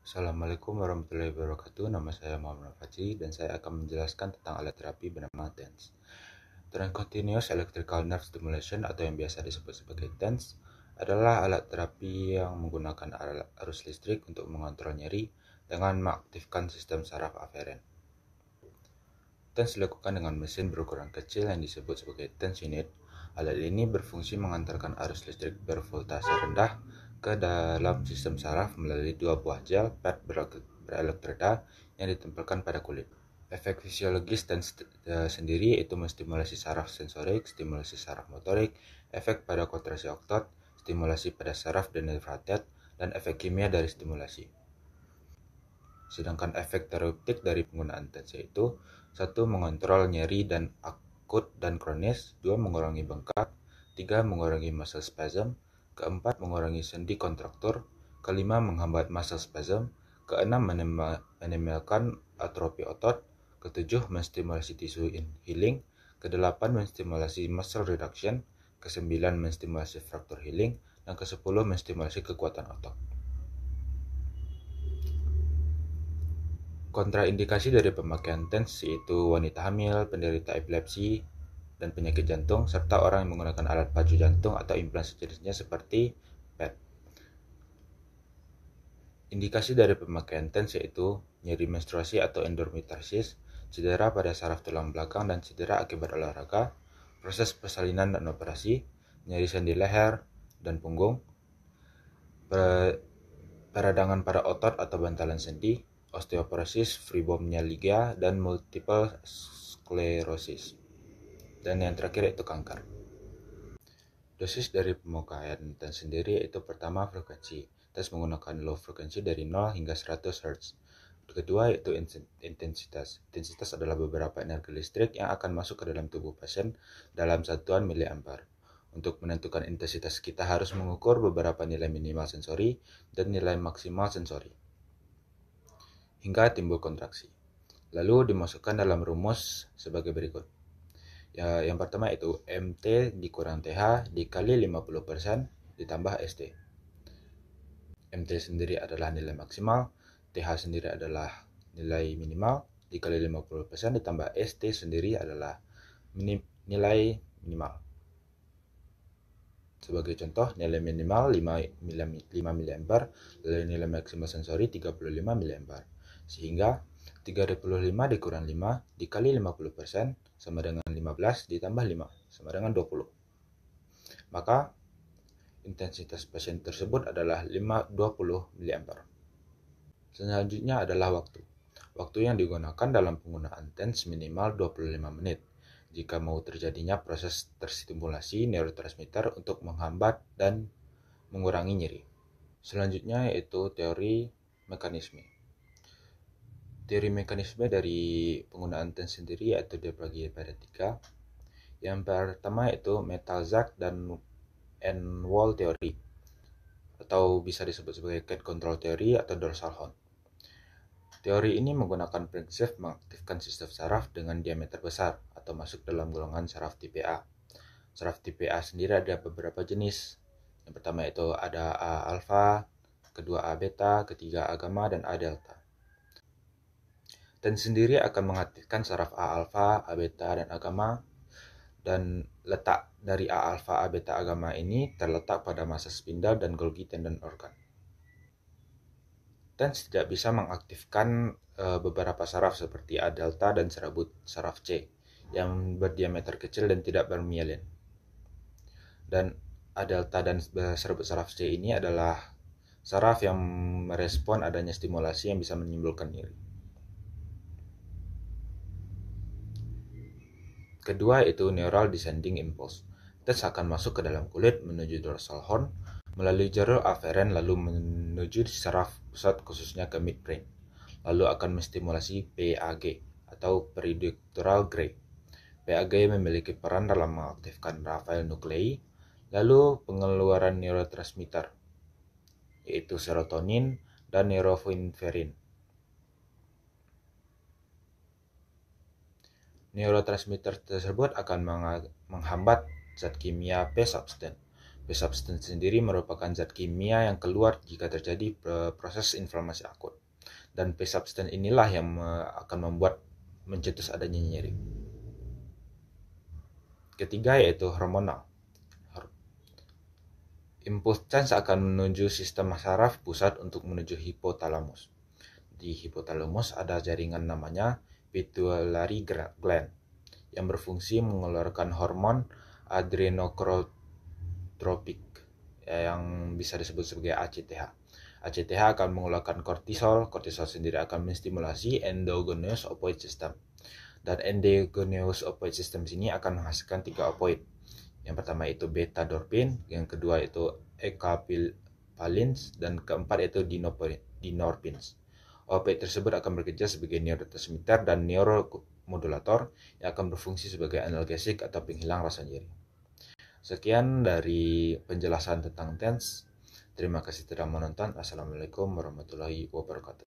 Assalamualaikum warahmatullahi wabarakatuh. Nama saya Muhammad Fajri dan saya akan menjelaskan tentang alat terapi bernama TENS. Transcontinuous Electrical Nerve Stimulation atau yang biasa disebut sebagai TENS adalah alat terapi yang menggunakan arus listrik untuk mengontrol nyeri dengan mengaktifkan sistem saraf aferen. TENS dilakukan dengan mesin berukuran kecil yang disebut sebagai TENS unit. Alat ini berfungsi mengantarkan arus listrik bervoltase rendah ke dalam sistem saraf melalui dua buah gel pad berelektroda yang ditempelkan pada kulit. Efek fisiologis dan e, sendiri itu menstimulasi saraf sensorik, stimulasi saraf motorik, efek pada kontrasi otot, stimulasi pada saraf dan dan efek kimia dari stimulasi. Sedangkan efek terapeutik dari penggunaan tensi itu, satu mengontrol nyeri dan akut dan kronis, dua mengurangi bengkak, tiga mengurangi muscle spasm, keempat mengurangi sendi kontraktor, kelima menghambat muscle spasm, keenam menimbulkan atrofi otot, ketujuh menstimulasi tisu healing, kedelapan menstimulasi muscle reduction, kesembilan menstimulasi fraktur healing, dan kesepuluh menstimulasi kekuatan otot. Kontraindikasi dari pemakaian TENS yaitu wanita hamil, penderita epilepsi, dan penyakit jantung, serta orang yang menggunakan alat pacu jantung atau implan sejenisnya seperti PET. Indikasi dari pemakaian TENS yaitu nyeri menstruasi atau endometriosis, cedera pada saraf tulang belakang dan cedera akibat olahraga, proses persalinan dan operasi, nyeri sendi leher dan punggung, peradangan pada otot atau bantalan sendi, osteoporosis, fibromyalgia dan multiple sclerosis dan yang terakhir itu kanker. Dosis dari pemakaian dan sendiri itu pertama frekuensi. Tes menggunakan low frekuensi dari 0 hingga 100 Hz. Kedua itu intensitas. Intensitas adalah beberapa energi listrik yang akan masuk ke dalam tubuh pasien dalam satuan miliampere. Untuk menentukan intensitas kita harus mengukur beberapa nilai minimal sensori dan nilai maksimal sensori. Hingga timbul kontraksi. Lalu dimasukkan dalam rumus sebagai berikut. Ya, yang pertama itu MT dikurang TH dikali 50% ditambah ST. MT sendiri adalah nilai maksimal, TH sendiri adalah nilai minimal, dikali 50% ditambah ST sendiri adalah minim, nilai minimal. Sebagai contoh, nilai minimal 5, mA, lalu nilai maksimal sensori 35 mA. Sehingga 35 dikurang 5 dikali 50% sama dengan 15 ditambah 5 sama dengan 20. Maka intensitas pasien tersebut adalah 5, 20 mA. Selanjutnya adalah waktu. Waktu yang digunakan dalam penggunaan TENS minimal 25 menit jika mau terjadinya proses terstimulasi neurotransmitter untuk menghambat dan mengurangi nyeri. Selanjutnya yaitu teori mekanisme. Teori mekanisme dari penggunaan ten sendiri yaitu dibagi e pada tiga. Yang pertama itu metal zack dan n wall teori atau bisa disebut sebagai cat control teori atau dorsal horn. Teori ini menggunakan prinsip mengaktifkan sistem saraf dengan diameter besar atau masuk dalam golongan saraf TPA. Saraf TPA sendiri ada beberapa jenis. Yang pertama itu ada A alpha, kedua A beta, ketiga A gamma dan A delta dan sendiri akan mengaktifkan saraf A alfa, A beta, dan agama. Dan letak dari A alfa, A beta, agama ini terletak pada masa spindle dan Golgi tendon organ. Dan tidak bisa mengaktifkan e, beberapa saraf seperti A delta dan serabut saraf C yang berdiameter kecil dan tidak bermielin. Dan A delta dan serabut saraf C ini adalah saraf yang merespon adanya stimulasi yang bisa menimbulkan nyeri. Kedua itu neural descending impulse. Tes akan masuk ke dalam kulit menuju dorsal horn melalui jalur aferen lalu menuju saraf pusat khususnya ke midbrain. Lalu akan menstimulasi PAG atau periductal gray. PAG memiliki peran dalam mengaktifkan rafael nuklei lalu pengeluaran neurotransmitter yaitu serotonin dan neurofinferin. Neurotransmitter tersebut akan menghambat zat kimia P-substance. P-substance sendiri merupakan zat kimia yang keluar jika terjadi proses inflamasi akut. Dan P-substance inilah yang akan membuat mencetus adanya nyeri. Ketiga yaitu hormonal. Impuls Impulsans akan menuju sistem saraf pusat untuk menuju hipotalamus. Di hipotalamus ada jaringan namanya pituitary gland yang berfungsi mengeluarkan hormon adrenokrotropik ya, yang bisa disebut sebagai ACTH. ACTH akan mengeluarkan kortisol, kortisol sendiri akan menstimulasi endogenous opioid system. Dan endogenous opioid system sini akan menghasilkan tiga opioid. Yang pertama itu beta dorpin, yang kedua itu ekapalins, dan keempat itu dinorpins. OP tersebut akan bekerja sebagai neurotransmitter dan neuromodulator yang akan berfungsi sebagai analgesik atau penghilang rasa nyeri. Sekian dari penjelasan tentang TENS. Terima kasih telah menonton. Assalamualaikum warahmatullahi wabarakatuh.